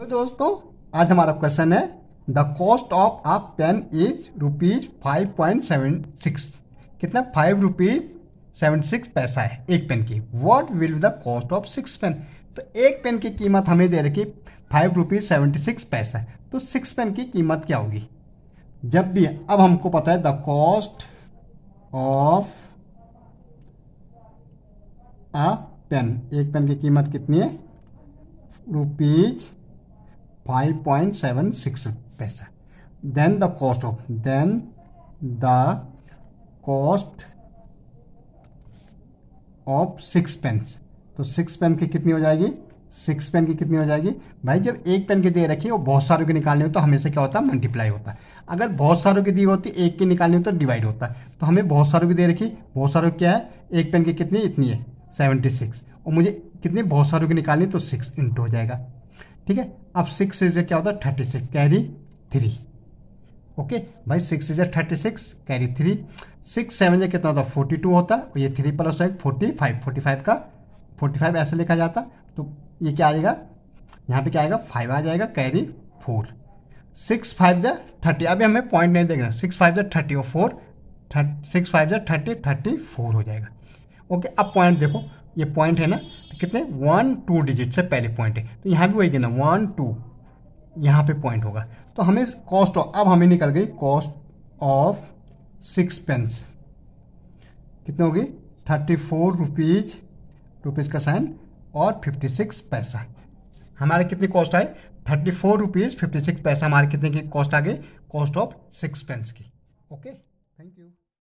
तो दोस्तों आज हमारा क्वेश्चन है the cost of a pen is rupees five point seven six कितना फाइव रुपीज सेवन सिक्स पैसा है एक पेन की what will the cost of six pen तो एक पेन की कीमत हमें दे रखी फाइव रुपीज सेवेंटी सिक्स पैसा है तो सिक्स पेन की कीमत क्या होगी जब भी अब हमको पता है the cost of a pen एक पेन की कीमत कितनी है rupees five point seven six पैसा then the cost of then the cost of six pence तो सिक्स पेन की कितनी हो जाएगी सिक्स पेन की कितनी हो जाएगी भाई जब एक पेन की दे रखी है और बहुत सारों की निकालनी हो तो हमेशा क्या होता है मल्टीप्लाई होता है अगर बहुत सारों की दी होती एक की निकालनी हो तो डिवाइड होता है तो हमें बहुत सारों की दे रखी बहुत सारों क्या है एक पेन की कितनी इतनी है सेवेंटी सिक्स और मुझे कितनी बहुत सारों की निकालनी तो सिक्स इंटू हो जाएगा ठीक है अब सिक्स इज क्या होता है thirty six carry three okay भाई six is thirty six carry three six seven जो कितना होता है फोर्टी टू होता है ये three plus forty five forty five का फोर्टी फाइव ऐसे लिखा जाता तो ये क्या आएगा यहाँ पे क्या आएगा फाइव आ जाएगा कैरी फोर सिक्स फाइव जै थर्टी अभी हमें पॉइंट नहीं देगा सिक्स फाइव जो थर्टी और फोर सिक्स फाइव जो थर्टी थर्टी फोर हो जाएगा ओके अब पॉइंट देखो ये पॉइंट है ना कितने वन टू डिजिट से पहले पॉइंट है तो यहाँ भी वही देना वन टू यहाँ पे पॉइंट होगा तो हमें कॉस्ट अब हमें निकल गई कॉस्ट ऑफ सिक्स पेंस कितने होगी थर्टी फोर रुपीज रुपीज़ का साइन और फिफ्टी सिक्स पैसा हमारे कितनी कॉस्ट आए thirty four rupees fifty six पैसा हमारे कितने की कॉस्ट आ गई कॉस्ट ऑफ सिक्स पेंस की ओके थैंक यू